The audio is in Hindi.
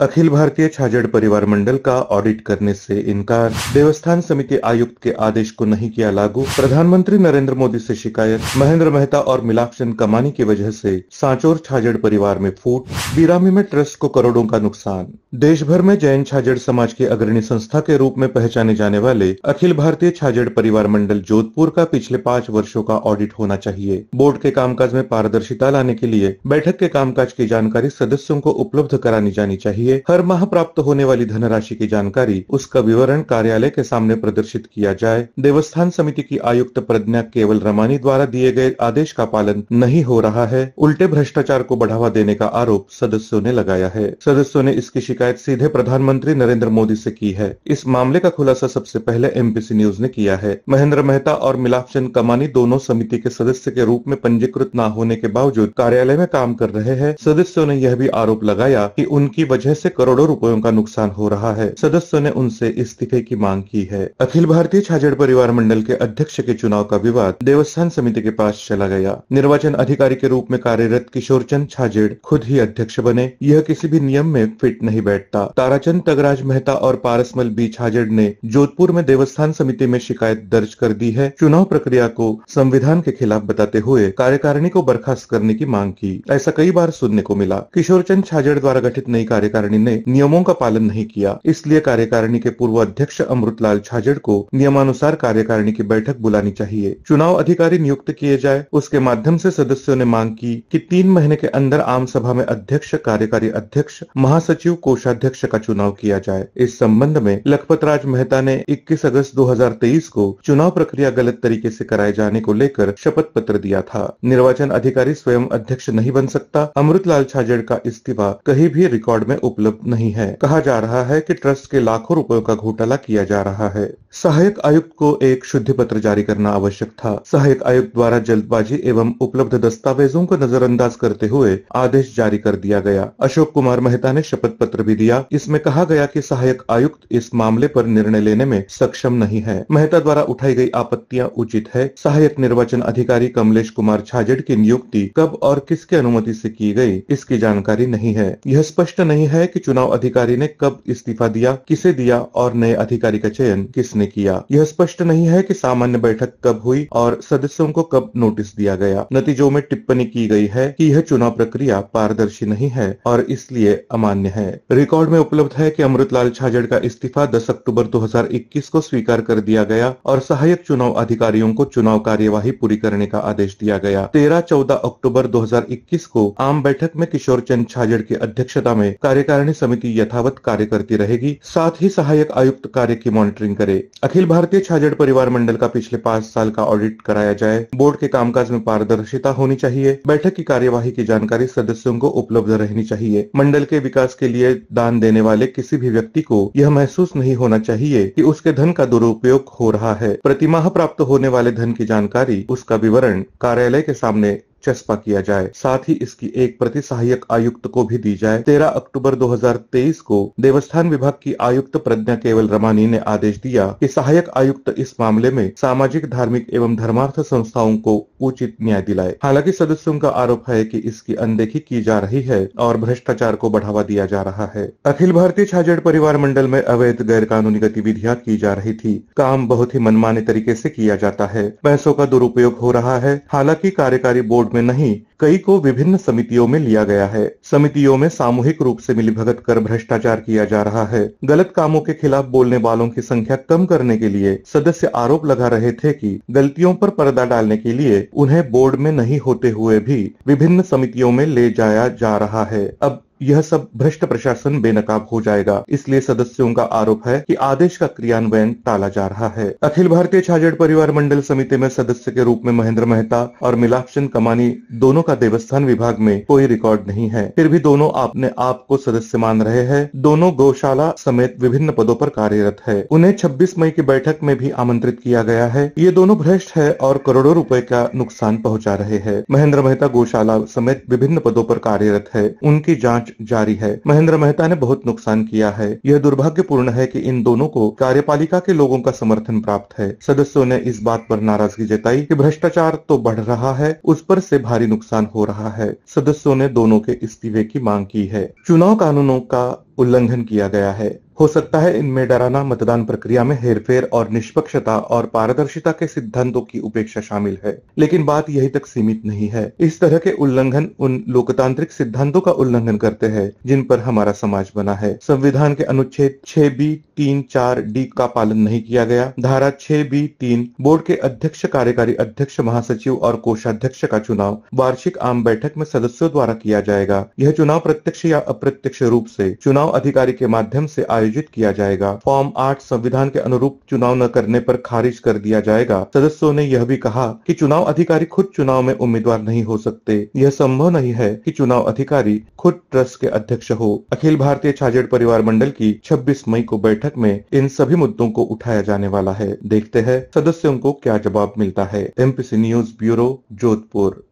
अखिल भारतीय छाजड़ परिवार मंडल का ऑडिट करने से इनकार देवस्थान समिति आयुक्त के आदेश को नहीं किया लागू प्रधानमंत्री नरेंद्र मोदी से शिकायत महेंद्र मेहता और मिलाक्षन कमानी की वजह से सांचोर छाजड़ परिवार में फूट बीरामी में ट्रस्ट को करोड़ों का नुकसान देश भर में जैन छाजड़ समाज के अग्रणी संस्था के रूप में पहचाने जाने वाले अखिल भारतीय छाजड़ परिवार मंडल जोधपुर का पिछले पाँच वर्षो का ऑडिट होना चाहिए बोर्ड के कामकाज में पारदर्शिता लाने के लिए बैठक के कामकाज की जानकारी सदस्यों को उपलब्ध करानी जानी चाहिए लिए हर माह प्राप्त होने वाली धनराशि की जानकारी उसका विवरण कार्यालय के सामने प्रदर्शित किया जाए देवस्थान समिति की आयुक्त प्रज्ञा केवल रमानी द्वारा दिए गए आदेश का पालन नहीं हो रहा है उल्टे भ्रष्टाचार को बढ़ावा देने का आरोप सदस्यों ने लगाया है सदस्यों ने इसकी शिकायत सीधे प्रधानमंत्री नरेंद्र मोदी से की है इस मामले का खुलासा सबसे पहले एमपीसी न्यूज ने किया है महेंद्र मेहता और मिलाप चंद कमानी दोनों समिति के सदस्य के रूप में पंजीकृत न होने के बावजूद कार्यालय में काम कर रहे हैं सदस्यों ने यह भी आरोप लगाया कि उनकी वजह से करोड़ों रुपयों का नुकसान हो रहा है सदस्यों ने उनसे इस्तीफे की मांग की है अखिल भारतीय छाजड़ परिवार मंडल के अध्यक्ष के चुनाव का विवाद देवस्थान समिति के पास चला गया निर्वाचन अधिकारी के रूप में कार्यरत किशोर चंद छाजेड़ खुद ही अध्यक्ष बने यह किसी भी नियम में फिट नहीं बैठता ताराचंद तगराज मेहता और पारसमल बी छाजेड़ ने जोधपुर में देवस्थान समिति में शिकायत दर्ज कर दी है चुनाव प्रक्रिया को संविधान के खिलाफ बताते हुए कार्यकारिणी को बर्खास्त करने की मांग की ऐसा कई बार सुनने को मिला किशोर चंद छाजेड़ द्वारा गठित नई कार्यकारिणी कार्यकारिणी ने नियमों का पालन नहीं किया इसलिए कार्यकारिणी के पूर्व अध्यक्ष अमृत लाल छाजड़ को नियमानुसार कार्यकारिणी की बैठक बुलानी चाहिए चुनाव अधिकारी नियुक्त किए जाए उसके माध्यम से सदस्यों ने मांग की कि तीन महीने के अंदर आम सभा में अध्यक्ष कार्यकारी अध्यक्ष महासचिव कोषाध्यक्ष का चुनाव किया जाए इस संबंध में लखपत राज मेहता ने 21 अगस्त 2023 को चुनाव प्रक्रिया गलत तरीके से कराए जाने को लेकर शपथ पत्र दिया था निर्वाचन अधिकारी स्वयं अध्यक्ष नहीं बन सकता अमृत लाल छाजड़ का इस्तीफा कहीं भी रिकॉर्ड में उप उपलब्ध नहीं है कहा जा रहा है कि ट्रस्ट के लाखों रुपयों का घोटाला किया जा रहा है सहायक आयुक्त को एक शुद्धि पत्र जारी करना आवश्यक था सहायक आयुक्त द्वारा जल्दबाजी एवं उपलब्ध दस्तावेजों को नजरअंदाज करते हुए आदेश जारी कर दिया गया अशोक कुमार मेहता ने शपथ पत्र भी दिया इसमें कहा गया की सहायक आयुक्त इस मामले आरोप निर्णय लेने में सक्षम नहीं है मेहता द्वारा उठाई गयी आपत्तियाँ उचित है सहायक निर्वाचन अधिकारी कमलेश कुमार छाजड़ की नियुक्ति कब और किसके अनुमति से की गई इसकी जानकारी नहीं है यह स्पष्ट नहीं है कि चुनाव अधिकारी ने कब इस्तीफा दिया किसे दिया और नए अधिकारी का चयन किसने किया यह स्पष्ट नहीं है कि सामान्य बैठक कब हुई और सदस्यों को कब नोटिस दिया गया नतीजों में टिप्पणी की गई है कि यह चुनाव प्रक्रिया पारदर्शी नहीं है और इसलिए अमान्य है रिकॉर्ड में उपलब्ध है की अमृतलाल छाजड़ का इस्तीफा दस अक्टूबर दो को स्वीकार कर दिया गया और सहायक चुनाव अधिकारियों को चुनाव कार्यवाही पूरी करने का आदेश दिया गया तेरह चौदह अक्टूबर दो को आम बैठक में किशोर चंद छाजड़ की अध्यक्षता में कार्य कार्यकारिणी समिति यथावत कार्य करती रहेगी साथ ही सहायक आयुक्त कार्य की मॉनिटरिंग करे अखिल भारतीय छाजड़ परिवार मंडल का पिछले पाँच साल का ऑडिट कराया जाए बोर्ड के कामकाज में पारदर्शिता होनी चाहिए बैठक की कार्यवाही की जानकारी सदस्यों को उपलब्ध रहनी चाहिए मंडल के विकास के लिए दान देने वाले किसी भी व्यक्ति को यह महसूस नहीं होना चाहिए कि उसके धन का दुरुपयोग हो रहा है प्रतिमाह प्राप्त होने वाले धन की जानकारी उसका विवरण कार्यालय के सामने चस्पा किया जाए साथ ही इसकी एक प्रति सहायक आयुक्त को भी दी जाए 13 अक्टूबर 2023 को देवस्थान विभाग की आयुक्त प्रज्ञा केवल रमानी ने आदेश दिया कि सहायक आयुक्त इस मामले में सामाजिक धार्मिक एवं धर्मार्थ संस्थाओं को उचित न्याय दिलाए हालांकि सदस्यों का आरोप है कि इसकी अनदेखी की जा रही है और भ्रष्टाचार को बढ़ावा दिया जा रहा है अखिल भारतीय छाजेड़ परिवार मंडल में अवैध गैर कानूनी गतिविधियां की जा रही थी काम बहुत ही मनमाने तरीके से किया जाता है पैसों का दुरुपयोग हो रहा है हालांकि कार्यकारी बोर्ड बोर्ड में नहीं कई को विभिन्न समितियों में लिया गया है समितियों में सामूहिक रूप से मिलीभगत कर भ्रष्टाचार किया जा रहा है गलत कामों के खिलाफ बोलने वालों की संख्या कम करने के लिए सदस्य आरोप लगा रहे थे कि गलतियों पर पर्दा डालने के लिए उन्हें बोर्ड में नहीं होते हुए भी विभिन्न समितियों में ले जाया जा रहा है अब यह सब भ्रष्ट प्रशासन बेनकाब हो जाएगा इसलिए सदस्यों का आरोप है कि आदेश का क्रियान्वयन टाला जा रहा है अखिल भारतीय छाजेड़ परिवार मंडल समिति में सदस्य के रूप में महेंद्र मेहता और मिलाप चंद कमानी दोनों का देवस्थान विभाग में कोई रिकॉर्ड नहीं है फिर भी दोनों अपने आप को सदस्य मान रहे हैं दोनों गौशाला समेत विभिन्न पदों पर कार्यरत है उन्हें छब्बीस मई की बैठक में भी आमंत्रित किया गया है ये दोनों भ्रष्ट है और करोड़ों रूपए का नुकसान पहुँचा रहे हैं महेंद्र मेहता गौशाला समेत विभिन्न पदों पर कार्यरत है उनकी जाँच जारी है महेंद्र मेहता ने बहुत नुकसान किया है यह दुर्भाग्यपूर्ण है कि इन दोनों को कार्यपालिका के लोगों का समर्थन प्राप्त है सदस्यों ने इस बात पर नाराजगी जताई कि भ्रष्टाचार तो बढ़ रहा है उस पर से भारी नुकसान हो रहा है सदस्यों ने दोनों के इस्तीफे की मांग की है चुनाव कानूनों का उल्लंघन किया गया है हो सकता है इनमें डराना मतदान प्रक्रिया में हेरफेर और निष्पक्षता और पारदर्शिता के सिद्धांतों की उपेक्षा शामिल है लेकिन बात यही तक सीमित नहीं है इस तरह के उल्लंघन उन लोकतांत्रिक सिद्धांतों का उल्लंघन करते हैं जिन पर हमारा समाज बना है संविधान के अनुच्छेद छह बी तीन चार डी का पालन नहीं किया गया धारा छह बी तीन बोर्ड के अध्यक्ष कार्यकारी अध्यक्ष महासचिव और कोषाध्यक्ष का चुनाव वार्षिक आम बैठक में सदस्यों द्वारा किया जाएगा यह चुनाव प्रत्यक्ष या अप्रत्यक्ष रूप से चुनाव अधिकारी के माध्यम से आयोजित आयोजित किया जाएगा फॉर्म आठ संविधान के अनुरूप चुनाव न करने पर खारिज कर दिया जाएगा सदस्यों ने यह भी कहा कि चुनाव अधिकारी खुद चुनाव में उम्मीदवार नहीं हो सकते यह संभव नहीं है कि चुनाव अधिकारी खुद ट्रस्ट के अध्यक्ष हो अखिल भारतीय छाजेड़ परिवार मंडल की 26 मई को बैठक में इन सभी मुद्दों को उठाया जाने वाला है देखते हैं सदस्यों को क्या जवाब मिलता है एमपीसी न्यूज ब्यूरो जोधपुर